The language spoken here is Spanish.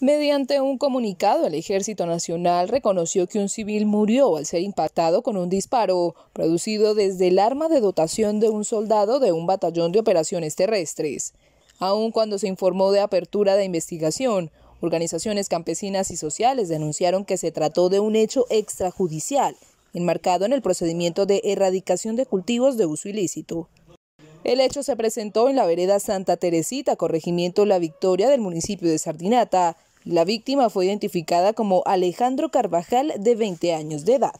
Mediante un comunicado, el Ejército Nacional reconoció que un civil murió al ser impactado con un disparo producido desde el arma de dotación de un soldado de un batallón de operaciones terrestres. Aun cuando se informó de apertura de investigación, organizaciones campesinas y sociales denunciaron que se trató de un hecho extrajudicial, enmarcado en el procedimiento de erradicación de cultivos de uso ilícito. El hecho se presentó en la vereda Santa Teresita, corregimiento La Victoria del municipio de Sardinata, la víctima fue identificada como Alejandro Carvajal, de 20 años de edad.